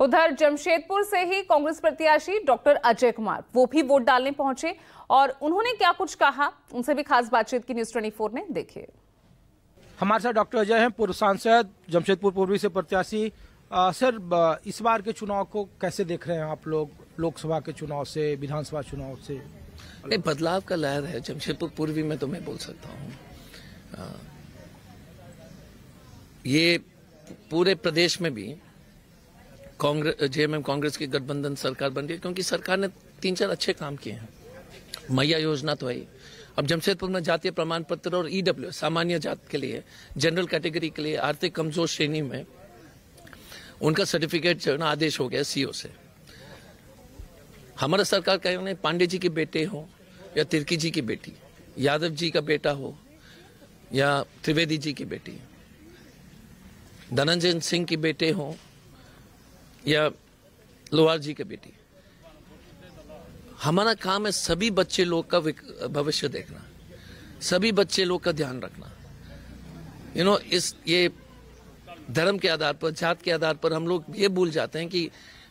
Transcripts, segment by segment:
उधर जमशेदपुर से ही कांग्रेस प्रत्याशी डॉक्टर अजय कुमार वो भी वोट डालने पहुंचे और उन्होंने क्या कुछ कहा उनसे भी खास बातचीत की न्यूज ट्वेंटी ने देखिए हमारे साथ डॉक्टर अजय हैं पूर्व सांसद जमशेदपुर पूर्वी से प्रत्याशी आ, सर इस बार के चुनाव को कैसे देख रहे हैं आप लोग लोकसभा के चुनाव से विधानसभा चुनाव से नहीं बदलाव का लहर है जमशेदपुर पूर्वी में तो मैं बोल सकता हूँ ये पूरे प्रदेश में भी कांग्रेस जेएमएम कांग्रेस की गठबंधन सरकार बन रही है क्योंकि सरकार ने तीन चार अच्छे काम किए हैं मैया योजना तो आई अब जमशेदपुर में जातीय प्रमाण पत्र और ईडब्ल्यू e सामान्य जात के लिए जनरल कैटेगरी के लिए आर्थिक कमजोर श्रेणी में उनका सर्टिफिकेट जो है ना आदेश हो गया सीओ से हमारा सरकार कह पांडे जी के बेटे हो या तिर्की जी की बेटी यादव जी का बेटा हो या त्रिवेदी जी की बेटी धनंजय सिंह की बेटे हों या लोहार जी की बेटी हमारा काम है सभी बच्चे लोग का भविष्य देखना सभी बच्चे लोग का ध्यान रखना यू you नो know, इस ये धर्म के आधार पर जात के आधार पर हम लोग ये भूल जाते हैं कि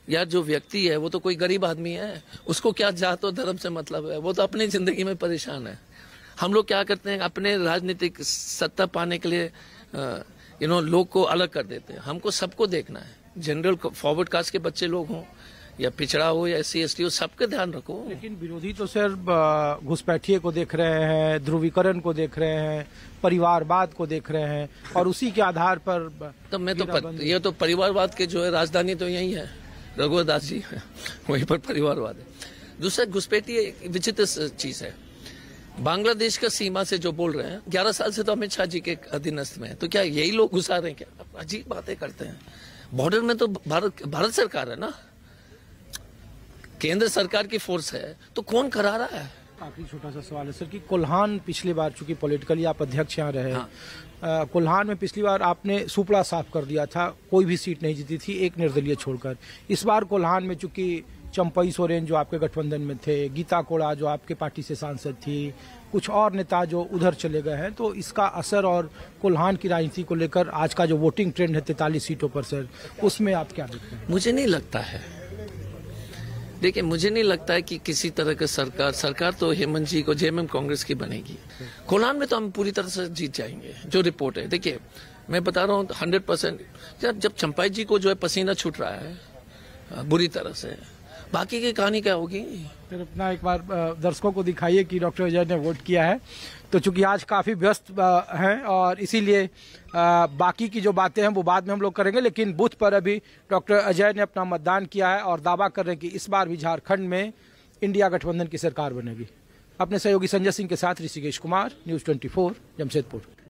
यार जो व्यक्ति है वो तो कोई गरीब आदमी है उसको क्या जात और धर्म से मतलब है वो तो अपनी जिंदगी में परेशान है हम लोग क्या करते हैं अपने राजनीतिक सत्ता पाने के लिए यू नो लोग को अलग कर देते हैं हमको सबको देखना है जनरल फॉरवर्ड कास्ट के बच्चे लोग हों या पिछड़ा हो या एस सी हो सबका ध्यान रखो लेकिन विरोधी तो सर घुसपैठिए को देख रहे हैं ध्रुवीकरण को देख रहे हैं परिवारवाद को देख रहे हैं और उसी के आधार पर तो मैं तो पर, ये तो परिवारवाद के जो है राजधानी तो यही है रघुवर दास जी वहीं पर परिवारवाद है दूसरा घुसपैठी एक विचित्र चीज है बांग्लादेश का सीमा से जो बोल रहे हैं ग्यारह साल से तो अमित शाह जी के अधीनस्थ में है तो क्या यही लोग घुसा रहे हैं क्या अजीब बातें करते हैं बॉर्डर में तो भारत भारत सरकार है ना केंद्र सरकार की फोर्स है तो कौन करा रहा है आखिरी छोटा सा सवाल है सर कि कोल्हान पिछली बार चूंकि पॉलिटिकली आप अध्यक्ष यहाँ रहे हाँ। कोल्हान में पिछली बार आपने सुपड़ा साफ कर दिया था कोई भी सीट नहीं जीती थी एक निर्दलीय छोड़कर इस बार कोल्हान में चूंकि चंपई सोरेन जो आपके गठबंधन में थे गीता कोड़ा जो आपके पार्टी से सांसद थी कुछ और नेता जो उधर चले गए हैं तो इसका असर और कोल्हान की राजनीति को लेकर आज का जो वोटिंग ट्रेंड है तैतालीस सीटों पर सर उसमें आप क्या देखते हैं मुझे नहीं लगता है देखिए मुझे नहीं लगता है कि किसी तरह का सरकार सरकार तो हेमंत जी को जेएमएम कांग्रेस की बनेगी कोल्हान में तो हम पूरी तरह से जीत जाएंगे जो रिपोर्ट है देखिए मैं बता रहा हूँ हंड्रेड परसेंट जब चंपाई जी को जो है पसीना छूट रहा है बुरी तरह से बाकी की कहानी क्या होगी फिर अपना एक बार दर्शकों को दिखाइए कि डॉक्टर अजय ने वोट किया है तो चूंकि आज काफ़ी व्यस्त हैं और इसीलिए बाकी की जो बातें हैं वो बाद में हम लोग करेंगे लेकिन बूथ पर अभी डॉक्टर अजय ने अपना मतदान किया है और दावा कर रहे हैं कि इस बार भी झारखंड में इंडिया गठबंधन की सरकार बनेगी अपने सहयोगी संजय सिंह के साथ ऋषिकेश कुमार न्यूज़ ट्वेंटी जमशेदपुर